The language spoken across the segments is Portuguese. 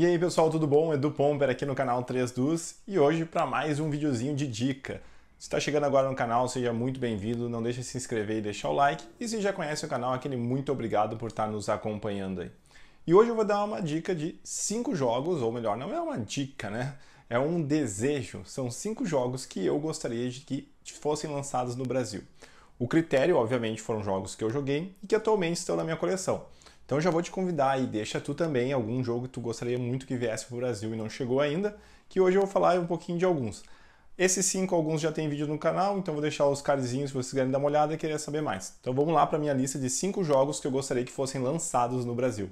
E aí pessoal, tudo bom? Edu Pomper aqui no canal 3 Dus e hoje para mais um videozinho de dica. Se está chegando agora no canal, seja muito bem-vindo, não deixe de se inscrever e deixar o like. E se já conhece o canal, aquele muito obrigado por estar tá nos acompanhando aí. E hoje eu vou dar uma dica de 5 jogos, ou melhor, não é uma dica, né? É um desejo. São 5 jogos que eu gostaria de que fossem lançados no Brasil. O critério, obviamente, foram jogos que eu joguei e que atualmente estão na minha coleção. Então já vou te convidar e deixa tu também algum jogo que tu gostaria muito que viesse para o Brasil e não chegou ainda, que hoje eu vou falar um pouquinho de alguns. Esses cinco, alguns já tem vídeo no canal, então vou deixar os cardzinhos para vocês querem dar uma olhada e querer saber mais. Então vamos lá para minha lista de cinco jogos que eu gostaria que fossem lançados no Brasil.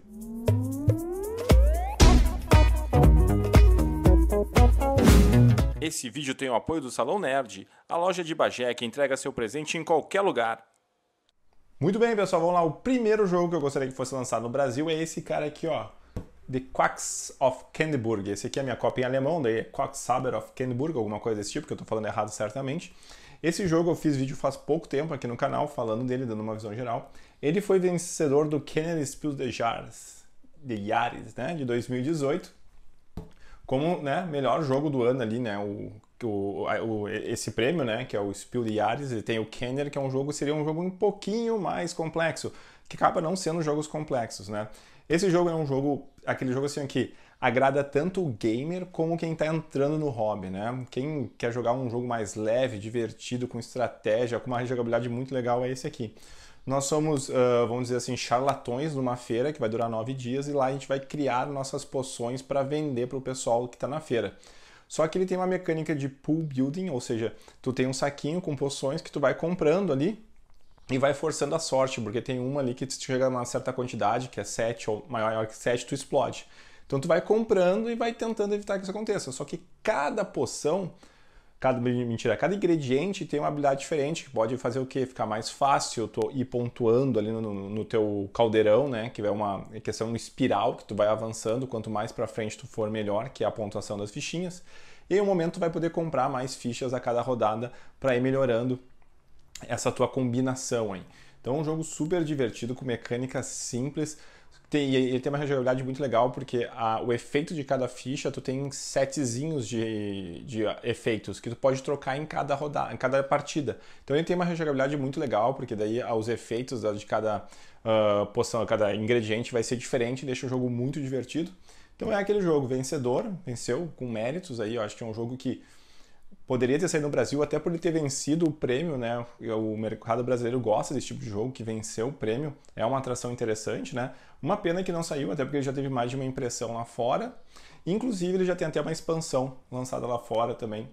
Esse vídeo tem o apoio do Salão Nerd, a loja de Bagé que entrega seu presente em qualquer lugar. Muito bem, pessoal, vamos lá. O primeiro jogo que eu gostaria que fosse lançado no Brasil é esse cara aqui, ó. The Quacks of Candyburg. Esse aqui é a minha cópia em alemão, daí é Quacksaber of Candyburg, alguma coisa desse tipo, que eu tô falando errado certamente. Esse jogo eu fiz vídeo faz pouco tempo aqui no canal, falando dele, dando uma visão geral. Ele foi vencedor do Kennedy Spiel de Jars, de Yaris, né, de 2018, como né, melhor jogo do ano ali, né, o o, o, esse prêmio, né, que é o Spiel de Yaris, e tem o Kenner, que é um jogo seria um jogo um pouquinho mais complexo, que acaba não sendo jogos complexos, né? Esse jogo é um jogo, aquele jogo assim que agrada tanto o gamer como quem está entrando no hobby, né? Quem quer jogar um jogo mais leve, divertido, com estratégia, com uma jogabilidade muito legal é esse aqui. Nós somos, uh, vamos dizer assim, charlatões numa feira que vai durar nove dias e lá a gente vai criar nossas poções para vender para o pessoal que está na feira. Só que ele tem uma mecânica de pool building, ou seja, tu tem um saquinho com poções que tu vai comprando ali e vai forçando a sorte, porque tem uma ali que te chega a uma certa quantidade, que é 7 ou maior que 7, tu explode. Então tu vai comprando e vai tentando evitar que isso aconteça. Só que cada poção Cada mentira, cada ingrediente tem uma habilidade diferente, que pode fazer o que Ficar mais fácil tu ir pontuando ali no, no teu caldeirão, né? Que é uma questão espiral que tu vai avançando, quanto mais para frente tu for melhor, que é a pontuação das fichinhas. E em um momento tu vai poder comprar mais fichas a cada rodada para ir melhorando essa tua combinação hein Então, é um jogo super divertido com mecânicas simples tem, ele tem uma jogabilidade muito legal, porque a, o efeito de cada ficha, tu tem setzinhos de, de efeitos que tu pode trocar em cada rodada, em cada partida. Então ele tem uma jogabilidade muito legal, porque daí ah, os efeitos de cada uh, poção, cada ingrediente vai ser diferente, deixa o jogo muito divertido. Então é aquele jogo vencedor, venceu com méritos aí, eu acho que é um jogo que poderia ter saído no Brasil até por ele ter vencido o prêmio, né? O mercado brasileiro gosta desse tipo de jogo que venceu o prêmio, é uma atração interessante, né? Uma pena que não saiu, até porque ele já teve mais de uma impressão lá fora. Inclusive ele já tem até uma expansão lançada lá fora também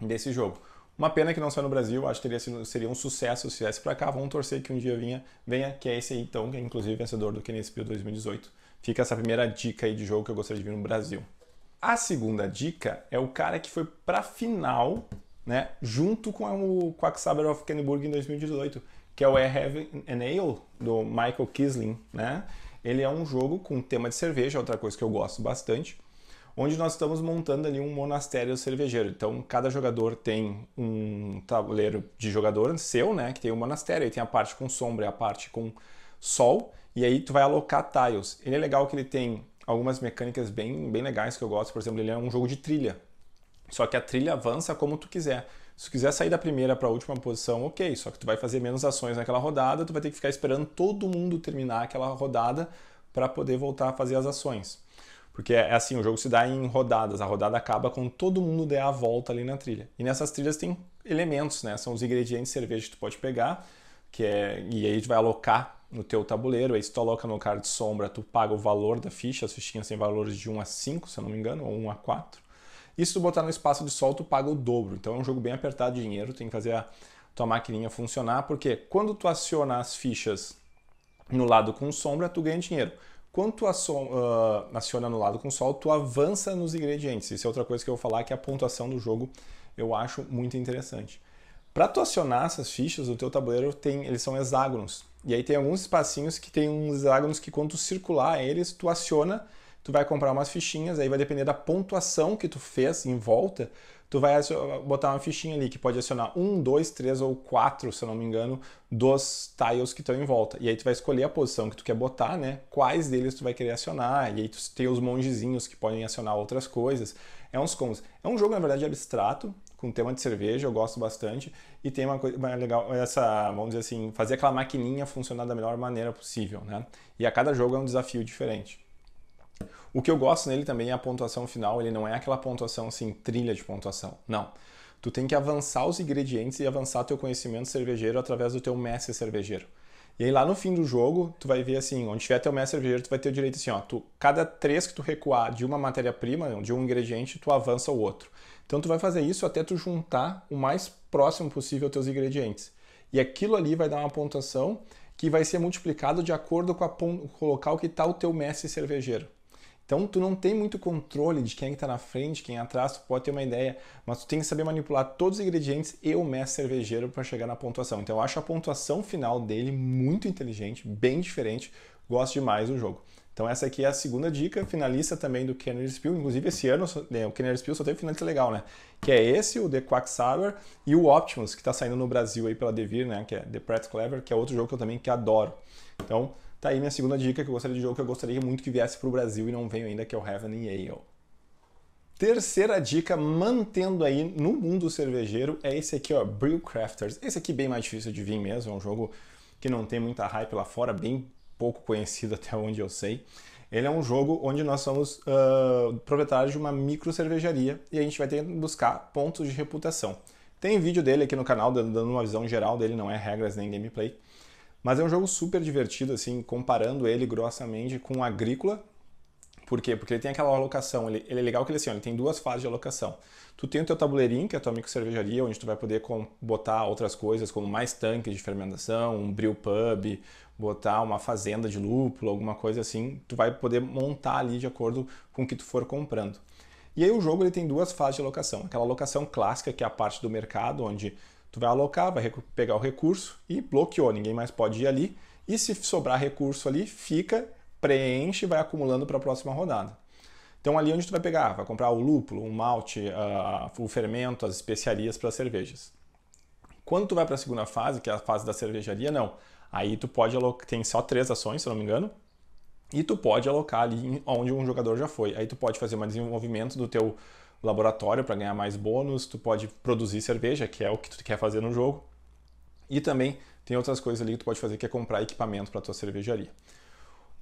desse jogo. Uma pena que não saiu no Brasil, acho que teria sido, seria um sucesso se viesse para cá. Vamos torcer que um dia vinha, venha, que é esse aí então, que é inclusive vencedor do Kinespiel 2018. Fica essa primeira dica aí de jogo que eu gostaria de vir no Brasil. A segunda dica é o cara que foi para final, né, junto com o Quacksalber of Kenneburg em 2018, que é o Air Heaven and Ale, do Michael Kisling, né? Ele é um jogo com tema de cerveja, outra coisa que eu gosto bastante, onde nós estamos montando ali um monastério cervejeiro. Então, cada jogador tem um tabuleiro de jogador seu, né, que tem um monastério, aí tem a parte com sombra e a parte com sol, e aí tu vai alocar tiles. Ele é legal que ele tem algumas mecânicas bem, bem legais que eu gosto. Por exemplo, ele é um jogo de trilha. Só que a trilha avança como tu quiser. Se tu quiser sair da primeira para a última posição, ok. Só que tu vai fazer menos ações naquela rodada, tu vai ter que ficar esperando todo mundo terminar aquela rodada para poder voltar a fazer as ações. Porque é assim, o jogo se dá em rodadas. A rodada acaba quando todo mundo der a volta ali na trilha. E nessas trilhas tem elementos, né? São os ingredientes de cerveja que tu pode pegar, que é... e aí tu vai alocar no teu tabuleiro, aí se tu coloca no card sombra, tu paga o valor da ficha, as fichinhas têm valores de 1 a 5, se eu não me engano, ou 1 a 4. E se tu botar no espaço de sol, tu paga o dobro. Então é um jogo bem apertado de dinheiro, tem que fazer a tua maquininha funcionar, porque quando tu aciona as fichas no lado com sombra, tu ganha dinheiro. Quando tu ah, aciona no lado com sol, tu avança nos ingredientes. Isso é outra coisa que eu vou falar, que é a pontuação do jogo eu acho muito interessante. Para tu acionar essas fichas, o teu tabuleiro tem, eles são hexágonos. E aí tem alguns espacinhos que tem uns hexágonos que quando tu circular eles, tu aciona, tu vai comprar umas fichinhas, aí vai depender da pontuação que tu fez em volta, tu vai botar uma fichinha ali que pode acionar um, dois, três ou quatro, se eu não me engano, dos tiles que estão em volta. E aí tu vai escolher a posição que tu quer botar, né? Quais deles tu vai querer acionar. E aí tu tem os mongezinhos que podem acionar outras coisas. É uns combos. É um jogo, na verdade, abstrato com tema de cerveja, eu gosto bastante. E tem uma coisa legal, essa, vamos dizer assim, fazer aquela maquininha funcionar da melhor maneira possível, né? E a cada jogo é um desafio diferente. O que eu gosto nele também é a pontuação final, ele não é aquela pontuação assim, trilha de pontuação, não. Tu tem que avançar os ingredientes e avançar teu conhecimento cervejeiro através do teu mestre cervejeiro. E aí lá no fim do jogo, tu vai ver assim, onde tiver teu mestre cervejeiro, tu vai ter o direito assim, ó, tu, cada três que tu recuar de uma matéria-prima, de um ingrediente, tu avança o outro. Então tu vai fazer isso até tu juntar o mais próximo possível teus ingredientes. E aquilo ali vai dar uma pontuação que vai ser multiplicado de acordo com, a, com o local que está o teu mestre cervejeiro. Então tu não tem muito controle de quem é está na frente, quem é atrás, tu pode ter uma ideia, mas tu tem que saber manipular todos os ingredientes e o mestre cervejeiro para chegar na pontuação. Então eu acho a pontuação final dele muito inteligente, bem diferente, gosto demais do jogo. Então essa aqui é a segunda dica, finalista também do Kenner Spiel, inclusive esse ano é, o Kenner Spiel só teve finalista legal, né? Que é esse, o The Quacksalber e o Optimus, que está saindo no Brasil aí pela Devir, né? Que é The Pratt Clever, que é outro jogo que eu também que adoro. Então Tá aí minha segunda dica que eu gostaria de jogo que eu gostaria muito que viesse para o Brasil e não veio ainda, que é o Heaven and Yale. Terceira dica, mantendo aí no mundo cervejeiro, é esse aqui, ó, Brew Crafters. Esse aqui é bem mais difícil de vir mesmo, é um jogo que não tem muita hype lá fora, bem pouco conhecido até onde eu sei. Ele é um jogo onde nós somos uh, proprietários de uma micro cervejaria e a gente vai ter que buscar pontos de reputação. Tem vídeo dele aqui no canal dando uma visão geral dele, não é regras nem gameplay. Mas é um jogo super divertido, assim, comparando ele grossamente com o Agrícola. Por quê? Porque ele tem aquela alocação, ele, ele é legal que ele, assim, ó, ele tem duas fases de alocação. Tu tem o teu tabuleirinho, que é a tua micro cervejaria, onde tu vai poder com, botar outras coisas, como mais tanques de fermentação, um brew pub, botar uma fazenda de lúpulo, alguma coisa assim. Tu vai poder montar ali de acordo com o que tu for comprando. E aí o jogo ele tem duas fases de alocação. Aquela alocação clássica, que é a parte do mercado, onde Tu vai alocar, vai pegar o recurso e bloqueou, ninguém mais pode ir ali. E se sobrar recurso ali, fica, preenche e vai acumulando para a próxima rodada. Então ali é onde tu vai pegar, ah, vai comprar o lúpulo, o malte, o fermento, as especiarias para as cervejas. Quando tu vai para a segunda fase, que é a fase da cervejaria, não. Aí tu pode alocar, tem só três ações, se eu não me engano, e tu pode alocar ali onde um jogador já foi. Aí tu pode fazer um desenvolvimento do teu laboratório para ganhar mais bônus, tu pode produzir cerveja, que é o que tu quer fazer no jogo. E também tem outras coisas ali que tu pode fazer, que é comprar equipamento para tua cervejaria.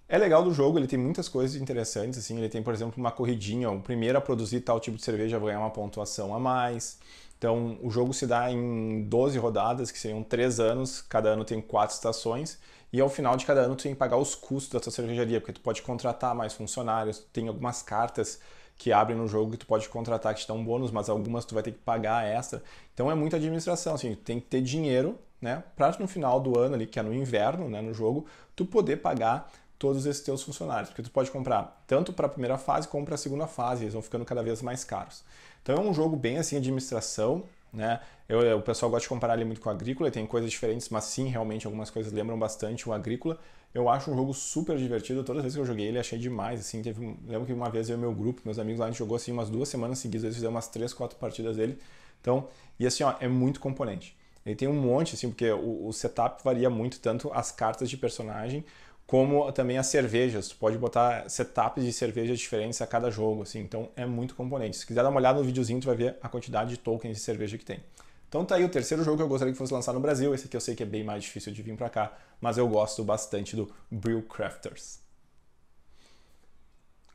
É legal do jogo, ele tem muitas coisas interessantes, assim, ele tem, por exemplo, uma corridinha, o primeiro a produzir tal tipo de cerveja vai ganhar uma pontuação a mais. Então, o jogo se dá em 12 rodadas, que seriam 3 anos, cada ano tem 4 estações, e ao final de cada ano tu tem que pagar os custos da tua cervejaria, porque tu pode contratar mais funcionários, tem algumas cartas que abrem no jogo que tu pode contratar que te dão um bônus, mas algumas tu vai ter que pagar extra. Então é muita administração, assim, tu tem que ter dinheiro, né, para no final do ano ali, que é no inverno, né, no jogo, tu poder pagar todos esses teus funcionários, porque tu pode comprar tanto para a primeira fase como para a segunda fase, eles vão ficando cada vez mais caros. Então é um jogo bem assim administração, né? Eu, eh, o pessoal gosta de comparar ele muito com o Agrícola, tem coisas diferentes, mas sim, realmente algumas coisas lembram bastante o Agrícola. Eu acho um jogo super divertido, todas as vezes que eu joguei ele achei demais, assim, teve, lembro que uma vez eu e meu grupo, meus amigos lá, a gente jogou assim umas duas semanas seguidas, eles fizeram umas três, quatro partidas dele, então, e assim, ó, é muito componente. Ele tem um monte, assim, porque o, o setup varia muito, tanto as cartas de personagem, como também as cervejas. Tu pode botar setups de cervejas diferentes a cada jogo, assim. Então é muito componente. Se quiser dar uma olhada no videozinho, tu vai ver a quantidade de tokens de cerveja que tem. Então tá aí o terceiro jogo que eu gostaria que fosse lançado no Brasil. Esse aqui eu sei que é bem mais difícil de vir para cá, mas eu gosto bastante do Brew Crafters.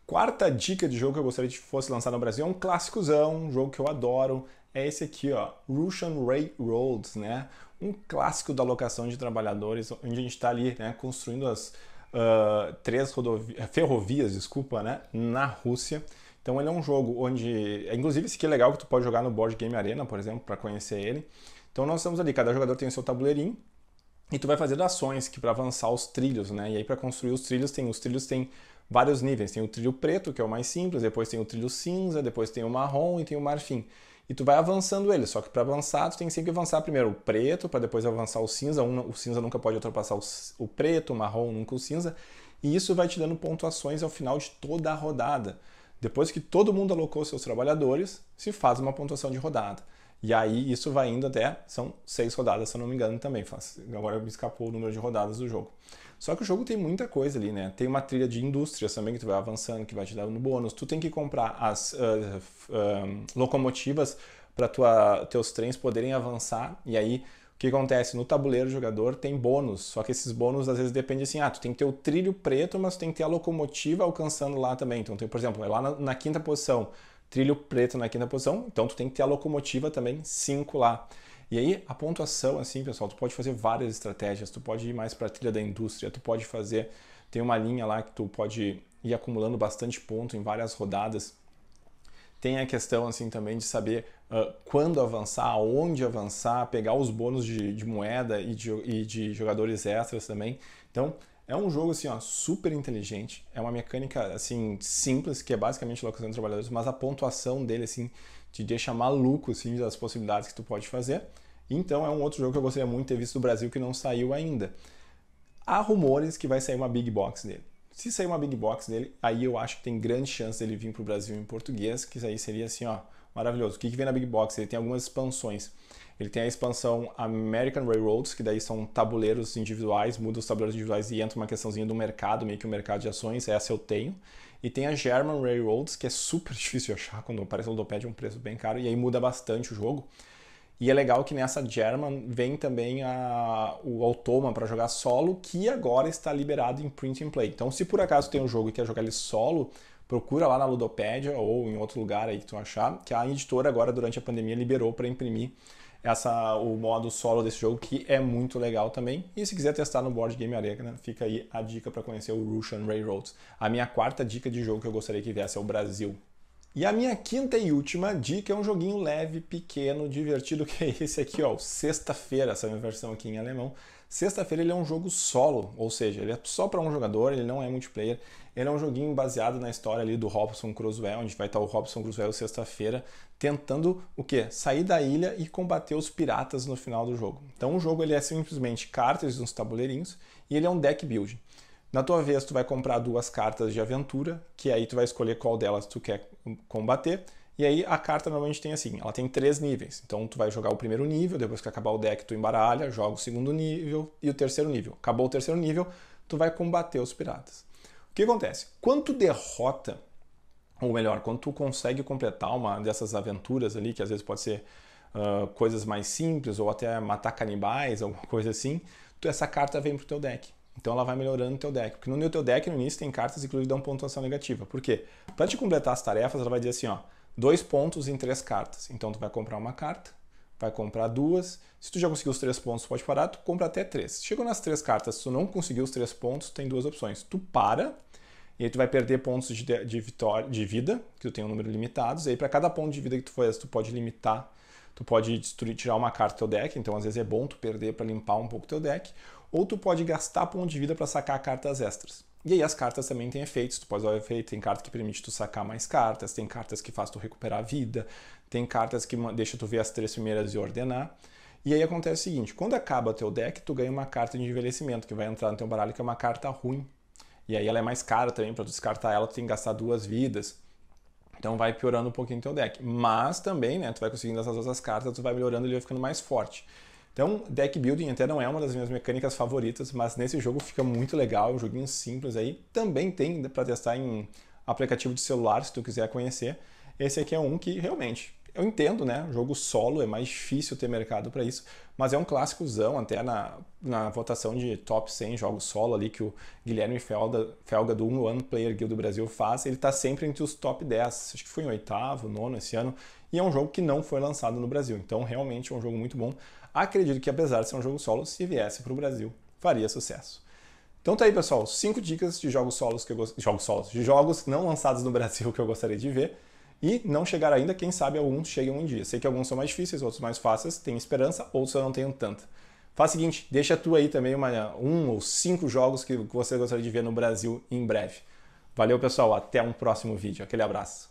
Quarta dica de jogo que eu gostaria que fosse lançado no Brasil é um clássicozão, um jogo que eu adoro. É esse aqui, ó, Russian Railroads, né? um clássico da locação de trabalhadores, onde a gente está ali né, construindo as uh, três eh, ferrovias, desculpa, né, na Rússia. Então ele é um jogo onde, inclusive, esse aqui é legal que tu pode jogar no Board Game Arena, por exemplo, para conhecer ele. Então nós estamos ali, cada jogador tem o seu tabuleirinho e tu vai fazendo ações que para avançar os trilhos, né? E aí para construir os trilhos tem os trilhos tem vários níveis, tem o trilho preto, que é o mais simples, depois tem o trilho cinza, depois tem o marrom e tem o marfim e tu vai avançando ele. Só que para avançar, tu tem sempre que avançar primeiro o preto, para depois avançar o cinza. O cinza nunca pode ultrapassar o preto, o marrom nunca o cinza. E isso vai te dando pontuações ao final de toda a rodada. Depois que todo mundo alocou seus trabalhadores, se faz uma pontuação de rodada. E aí isso vai indo até, são seis rodadas, se eu não me engano também. Agora me escapou o número de rodadas do jogo. Só que o jogo tem muita coisa ali, né? Tem uma trilha de indústrias também que tu vai avançando, que vai te dando bônus. Tu tem que comprar as uh, uh, locomotivas para teus trens poderem avançar. E aí, o que acontece? No tabuleiro, do jogador tem bônus. Só que esses bônus, às vezes, dependem assim. Ah, tu tem que ter o trilho preto, mas tu tem que ter a locomotiva alcançando lá também. Então, tem, por exemplo, é lá na, na quinta posição. Trilho preto na quinta posição. Então, tu tem que ter a locomotiva também, cinco lá. E aí a pontuação, assim, pessoal, tu pode fazer várias estratégias, tu pode ir mais para a trilha da indústria, tu pode fazer, tem uma linha lá que tu pode ir acumulando bastante ponto em várias rodadas. Tem a questão, assim, também de saber uh, quando avançar, aonde avançar, pegar os bônus de, de moeda e de, e de jogadores extras também. Então, é um jogo assim, ó, super inteligente. É uma mecânica assim simples que é basicamente locação de trabalhadores, mas a pontuação dele assim te deixa maluco assim, das possibilidades que tu pode fazer. Então é um outro jogo que eu gostaria muito de ter visto do Brasil que não saiu ainda. Há rumores que vai sair uma big box dele. Se sair uma big box dele, aí eu acho que tem grande chance dele vir para o Brasil em português, que isso aí seria assim, ó, maravilhoso. O que, que vem na big box? Ele tem algumas expansões. Ele tem a expansão American Railroads, que daí são tabuleiros individuais, muda os tabuleiros individuais e entra uma questãozinha do mercado, meio que o um mercado de ações, essa eu tenho. E tem a German Railroads, que é super difícil de achar, quando aparece ludopad é um preço bem caro, e aí muda bastante o jogo. E é legal que nessa German vem também a, o Automa para jogar solo, que agora está liberado em print and play. Então, se por acaso tem um jogo e quer jogar ele solo, procura lá na Ludopédia ou em outro lugar aí que tu achar, que a editora agora durante a pandemia liberou para imprimir essa, o modo solo desse jogo, que é muito legal também. E se quiser testar no Board Game Arena, né, fica aí a dica para conhecer o Russian Railroads. A minha quarta dica de jogo que eu gostaria que viesse é o Brasil. E a minha quinta e última dica é um joguinho leve, pequeno, divertido, que é esse aqui, ó, Sexta-feira, essa é a minha versão aqui em alemão, Sexta-feira ele é um jogo solo, ou seja, ele é só para um jogador, ele não é multiplayer. Ele é um joguinho baseado na história ali do Robson Crusoe, onde vai estar o Robson Crusoe sexta-feira tentando o quê? Sair da ilha e combater os piratas no final do jogo. Então o jogo ele é simplesmente cartas e uns tabuleirinhos e ele é um deck building. Na tua vez, tu vai comprar duas cartas de aventura, que aí tu vai escolher qual delas tu quer combater e aí a carta normalmente tem assim, ela tem três níveis. Então tu vai jogar o primeiro nível, depois que acabar o deck tu embaralha, joga o segundo nível e o terceiro nível. Acabou o terceiro nível, tu vai combater os piratas. O que acontece? Quando tu derrota, ou melhor, quando tu consegue completar uma dessas aventuras ali, que às vezes pode ser uh, coisas mais simples ou até matar canibais, alguma coisa assim, tu, essa carta vem pro teu deck. Então ela vai melhorando o teu deck. Porque no teu deck, no início, tem cartas que inclusive dão pontuação negativa. Por quê? Para te completar as tarefas, ela vai dizer assim, ó, dois pontos em três cartas. Então tu vai comprar uma carta, vai comprar duas. Se tu já conseguiu os três pontos, pode parar, tu compra até três. Chegou nas três cartas, se tu não conseguiu os três pontos, tem duas opções. Tu para, e aí tu vai perder pontos de, de vitória, de vida, que tu tem um número limitado. E aí para cada ponto de vida que tu faz, tu pode limitar, tu pode destruir, tirar uma carta do teu deck, então às vezes é bom tu perder para limpar um pouco teu deck, ou tu pode gastar ponto de vida para sacar cartas extras. E aí as cartas também têm efeitos, tu pode usar o efeito, tem carta que permite tu sacar mais cartas, tem cartas que faz tu recuperar a vida, tem cartas que deixa tu ver as três primeiras e ordenar. E aí acontece o seguinte, quando acaba o teu deck, tu ganha uma carta de envelhecimento, que vai entrar no teu baralho, que é uma carta ruim. E aí ela é mais cara também, para descartar ela tu tem que gastar duas vidas. Então vai piorando um pouquinho o teu deck. Mas também, né, tu vai conseguindo essas outras cartas, tu vai melhorando e ele vai ficando mais forte. Então, deck building até não é uma das minhas mecânicas favoritas, mas nesse jogo fica muito legal, é um joguinho simples aí. Também tem para testar em aplicativo de celular, se tu quiser conhecer. Esse aqui é um que realmente eu entendo, né? Jogo solo é mais difícil ter mercado para isso, mas é um clássicozão até na, na votação de top 100 jogos solo ali que o Guilherme Felga, Felga do One Player Guild do Brasil faz. Ele está sempre entre os top 10, acho que foi em oitavo, nono esse ano, e é um jogo que não foi lançado no Brasil, então realmente é um jogo muito bom. Acredito que, apesar de ser um jogo solo, se viesse para o Brasil, faria sucesso. Então tá aí, pessoal, cinco dicas de jogos solos que eu gost... jogos solos, de jogos não lançados no Brasil que eu gostaria de ver e não chegar ainda, quem sabe alguns cheguem um dia. Sei que alguns são mais difíceis, outros mais fáceis, tenho esperança, outros eu não tenho tanta. Faz o seguinte, deixa tu aí também uma, um ou cinco jogos que você gostaria de ver no Brasil em breve. Valeu, pessoal, até um próximo vídeo. Aquele abraço.